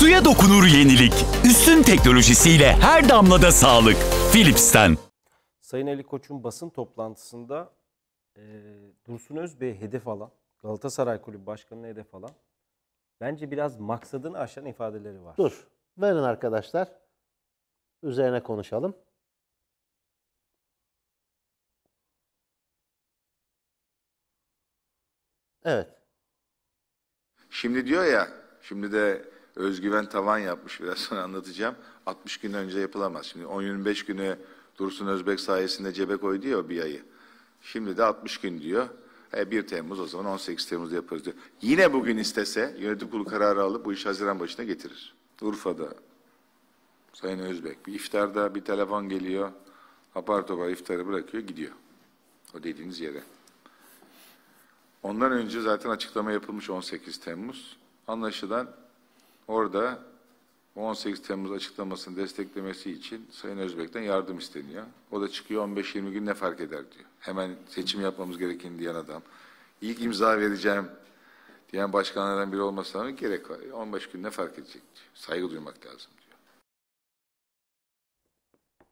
Suya dokunur yenilik. Üstün teknolojisiyle her damlada sağlık. Philips'ten. Sayın Ali Koç'un basın toplantısında e, Dursun Özbey'e hedef alan, Galatasaray Kulübü Başkanı'na hedef alan bence biraz maksadını aşan ifadeleri var. Dur. Verin arkadaşlar. Üzerine konuşalım. Evet. Şimdi diyor ya, şimdi de özgüven tavan yapmış. Biraz sonra anlatacağım. 60 gün önce yapılamaz. Şimdi 10-25 günü Dursun Özbek sayesinde cebe koydu ya bir ayı. Şimdi de 60 gün diyor. E, 1 Temmuz o zaman 18 Temmuz'da yaparız diyor. Yine bugün istese yönetim kurulu kararı alıp bu işi Haziran başına getirir. Urfa'da Sayın Özbek bir iftarda bir telefon geliyor. Apar topar iftarı bırakıyor gidiyor. O dediğiniz yere. Ondan önce zaten açıklama yapılmış 18 Temmuz. Anlaşılan Orada 18 Temmuz açıklamasını desteklemesi için Sayın Özbek'ten yardım isteniyor. O da çıkıyor 15-20 gün ne fark eder diyor. Hemen seçim yapmamız gereken diyen adam. İlk imza vereceğim diyen başkanlardan biri olmasına gerek var. 15 gün ne fark edecek diyor. Saygı duymak lazım diyor.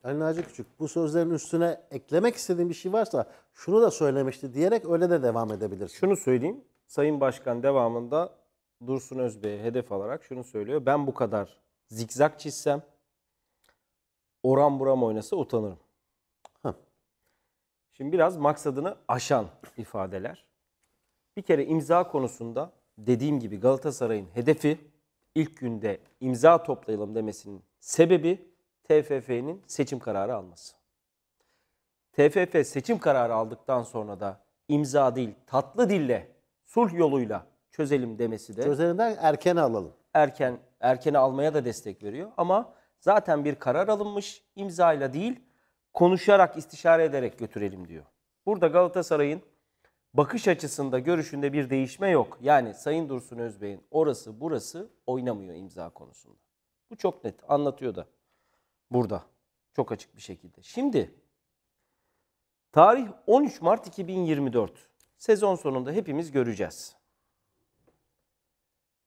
Ali Naci Küçük bu sözlerin üstüne eklemek istediğim bir şey varsa şunu da söylemişti diyerek öyle de devam edebilir. Şunu söyleyeyim. Sayın Başkan devamında Dursun Özbey'e hedef alarak şunu söylüyor. Ben bu kadar zikzak çizsem oran buram oynasa utanırım. Şimdi biraz maksadını aşan ifadeler. Bir kere imza konusunda dediğim gibi Galatasaray'ın hedefi ilk günde imza toplayalım demesinin sebebi TFF'nin seçim kararı alması. TFF seçim kararı aldıktan sonra da imza değil tatlı dille, sulh yoluyla çözelim demesi de. Çözelim der erken alalım. Erken, erkeni almaya da destek veriyor. Ama zaten bir karar alınmış imzayla değil konuşarak, istişare ederek götürelim diyor. Burada Galatasaray'ın bakış açısında, görüşünde bir değişme yok. Yani Sayın Dursun Özbey'in orası burası oynamıyor imza konusunda. Bu çok net anlatıyor da burada çok açık bir şekilde. Şimdi tarih 13 Mart 2024. Sezon sonunda hepimiz göreceğiz.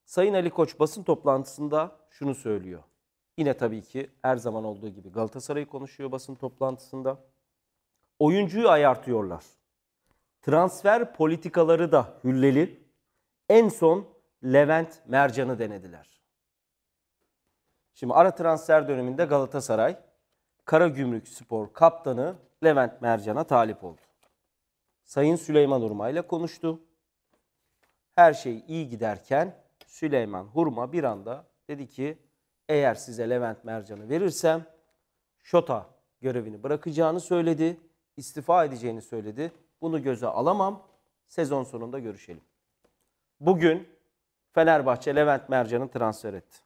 Sayın Ali Koç basın toplantısında şunu söylüyor. Yine tabii ki her zaman olduğu gibi Galatasaray'ı konuşuyor basın toplantısında. Oyuncuyu ayartıyorlar. Transfer politikaları da hülleli. En son Levent Mercan'ı denediler. Şimdi ara transfer döneminde Galatasaray Karagümrük Spor kaptanı Levent Mercan'a talip oldu. Sayın Süleyman Urma ile konuştu. Her şey iyi giderken Süleyman Hurma bir anda dedi ki eğer size Levent Mercan'ı verirsem Şota görevini bırakacağını söyledi. istifa edeceğini söyledi. Bunu göze alamam. Sezon sonunda görüşelim. Bugün Fenerbahçe Levent Mercan'ı transfer etti.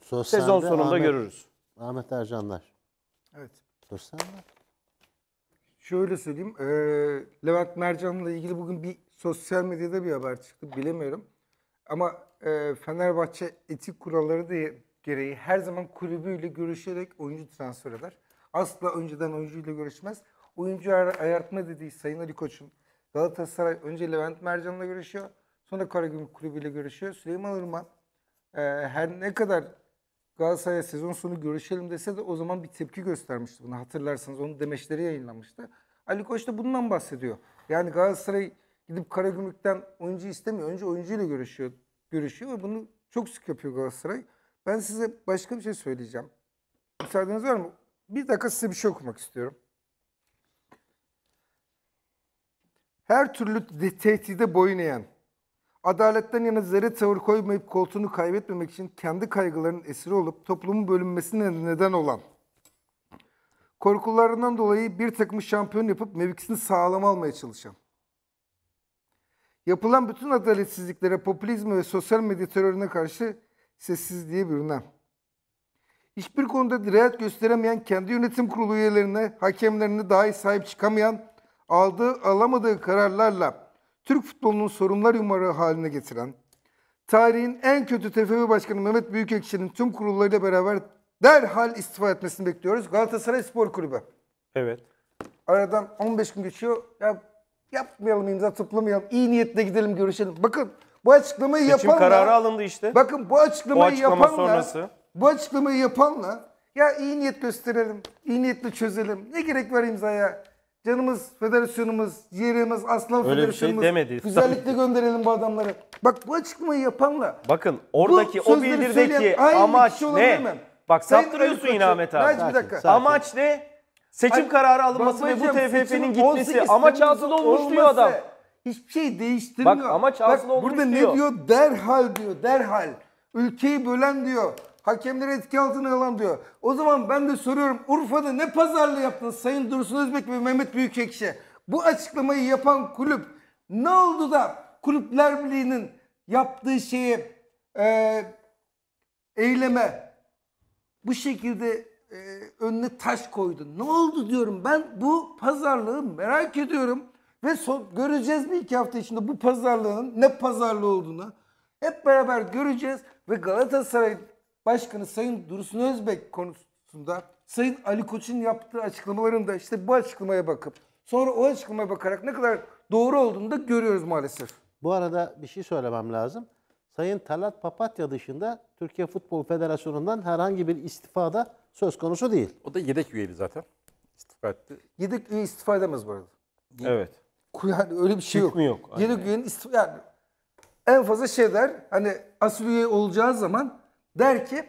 Sosyalde Sezon sonunda Ahmet, görürüz. Ahmet Ercanlar. Evet. Sosyal. Şöyle söyleyeyim. E, Levent Mercan'la ilgili bugün bir sosyal medyada bir haber çıktı. Bilemiyorum. Ama e, Fenerbahçe etik kuralları diye gereği her zaman kulübüyle görüşerek oyuncu transfer eder. Asla önceden oyuncuyla görüşmez. Oyuncu ay- ayartma dediği Sayın Ali Koç'un Galatasaray önce Levent Mercan'la görüşüyor. Sonra Karagümrük Kulübü'yle görüşüyor. Süleyman Irmak e, her ne kadar Galatasaray'a sezon sonu görüşelim dese de o zaman bir tepki göstermişti. Bunu hatırlarsanız onun demeçleri yayınlanmıştı. Ali Koç da bundan bahsediyor. Yani Galatasaray gidip Karagümrük'ten oyuncu istemiyor. Önce oyuncuyla görüşüyor, görüşüyor ve bunu çok sık yapıyor Galatasaray. Ben size başka bir şey söyleyeceğim. Müsaadeniz var mı? Bir dakika size bir şey okumak istiyorum. Her türlü de tehdide boyun eğen, adaletten yana zerre tavır koymayıp koltuğunu kaybetmemek için kendi kaygılarının esiri olup toplumun bölünmesine neden olan, korkularından dolayı bir takımı şampiyon yapıp mevkisini sağlam almaya çalışan, Yapılan bütün adaletsizliklere, popülizme ve sosyal medya terörüne karşı bir bürünen. Hiçbir konuda dirayet gösteremeyen, kendi yönetim kurulu üyelerine, hakemlerine dahi sahip çıkamayan, aldığı, alamadığı kararlarla Türk futbolunun sorunlar yumarağı haline getiren, tarihin en kötü TFF Başkanı Mehmet Büyükekşi'nin tüm kurullarıyla beraber derhal istifa etmesini bekliyoruz. Galatasaray Spor Kulübü. Evet. Aradan 15 gün geçiyor. Ya Yapmayalım imza toplamayalım. İyi niyetle gidelim görüşelim. Bakın bu açıklamayı Seçim yapanla... kararı alındı işte. Bakın bu açıklamayı o açıklama yapanla... Sonrası. Bu açıklamayı yapanla ya iyi niyet gösterelim, iyi niyetle çözelim. Ne gerek var imzaya? Canımız, federasyonumuz, ciğerimiz, aslan Öyle şey federasyonumuz. Öyle şey demedi. Güzellikle gönderelim bu adamları. Bak bu açıklamayı yapanla. Bakın oradaki o bildirdeki amaç ne? Demem. Bak Sayın saptırıyorsun yine Ahmet abi. Sakin, bir dakika. Sakin. Amaç ne? Seçim Hayır, kararı alınması ve bu TFF'nin gitmesi amaç hasıl olmuş diyor adam. Hiçbir şey değiştirmiyor. Bak amaç hasıl olmuş burada diyor. Burada ne diyor? Derhal diyor. Derhal. Ülkeyi bölen diyor. Hakemleri etki altına alan diyor. O zaman ben de soruyorum Urfa'da ne pazarlığı yaptınız Sayın Dursun Özbek ve Mehmet Büyükekşi? Bu açıklamayı yapan kulüp ne oldu da Kulüpler Birliği'nin yaptığı şeyi e, eyleme bu şekilde e, önüne taş koydun. Ne oldu diyorum ben bu pazarlığı merak ediyorum. Ve so göreceğiz bir iki hafta içinde bu pazarlığın ne pazarlığı olduğunu. Hep beraber göreceğiz ve Galatasaray Başkanı Sayın Dursun Özbek konusunda Sayın Ali Koç'un yaptığı açıklamalarında işte bu açıklamaya bakıp sonra o açıklamaya bakarak ne kadar doğru olduğunu da görüyoruz maalesef. Bu arada bir şey söylemem lazım. Sayın Talat Papatya dışında Türkiye Futbol Federasyonu'ndan herhangi bir istifada söz konusu değil. O da yedek üyeydi zaten. İstifa etti. Yedek üye istifa edemez bu arada. Evet. Yani öyle bir şey yok. yok. Aynen. Yedek üyenin istifa... Yani en fazla şey der. Hani asıl üye olacağı zaman der ki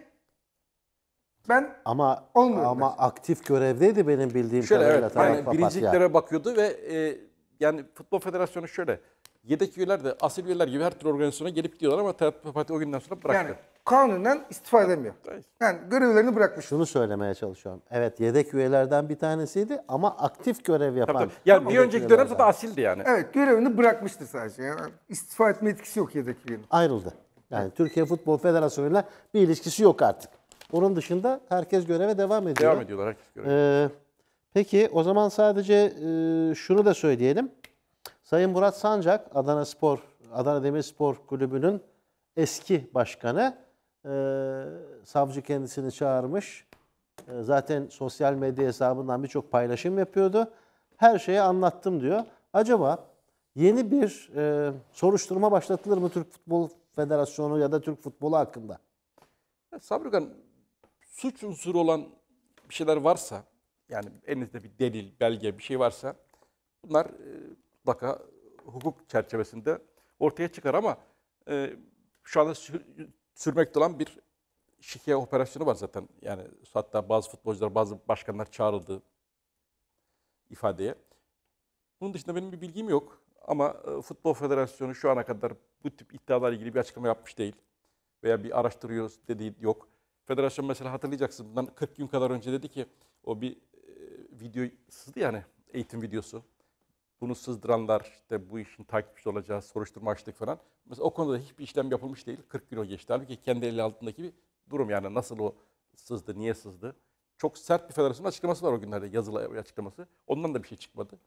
ben Ama olmuyorum. ama der. aktif görevdeydi benim bildiğim Şöyle evet. Yani Papatya. birinciliklere bakıyordu ve e, yani Futbol Federasyonu şöyle. Yedek üyeler de asil üyeler gibi her türlü organizasyona gelip gidiyorlar ama Taraf Papatya o günden sonra bıraktı. Yani kanunen istifa edemiyor. Yani görevlerini bırakmış. Şunu söylemeye çalışıyorum. Evet yedek üyelerden bir tanesiydi ama aktif görev yapan. Tabii, tabii. Ya bir önceki dönem zaten asildi yani. Evet görevini bırakmıştı sadece. Yani istifa etme etkisi yok yedek üyenin. Ayrıldı. Yani Türkiye Futbol Federasyonu'yla bir ilişkisi yok artık. Onun dışında herkes göreve devam ediyor. Devam ediyorlar herkes göreve. Ee, peki o zaman sadece e, şunu da söyleyelim. Sayın Murat Sancak Adana Spor, Adana Demirspor Kulübü'nün eski başkanı ee, savcı kendisini çağırmış. Ee, zaten sosyal medya hesabından birçok paylaşım yapıyordu. Her şeyi anlattım diyor. Acaba yeni bir e, soruşturma başlatılır mı Türk Futbol Federasyonu ya da Türk futbolu hakkında? Sabrukan suç unsuru olan bir şeyler varsa yani elinizde bir delil, belge bir şey varsa bunlar e, hukuk çerçevesinde ortaya çıkar ama e, şu anda sürmekte olan bir şike operasyonu var zaten. Yani hatta bazı futbolcular, bazı başkanlar çağrıldı ifadeye. Bunun dışında benim bir bilgim yok. Ama e, Futbol Federasyonu şu ana kadar bu tip iddialarla ilgili bir açıklama yapmış değil. Veya bir araştırıyoruz dediği yok. Federasyon mesela hatırlayacaksın bundan 40 gün kadar önce dedi ki o bir e, video sızdı yani eğitim videosu. Bunu sızdıranlar işte bu işin takipçisi olacağı, soruşturma açtık falan. Mesela o konuda da hiçbir işlem yapılmış değil. 40 gün geçti. Halbuki kendi eli altındaki bir durum yani nasıl o sızdı, niye sızdı? Çok sert bir federasyonun açıklaması var o günlerde yazılı açıklaması. Ondan da bir şey çıkmadı.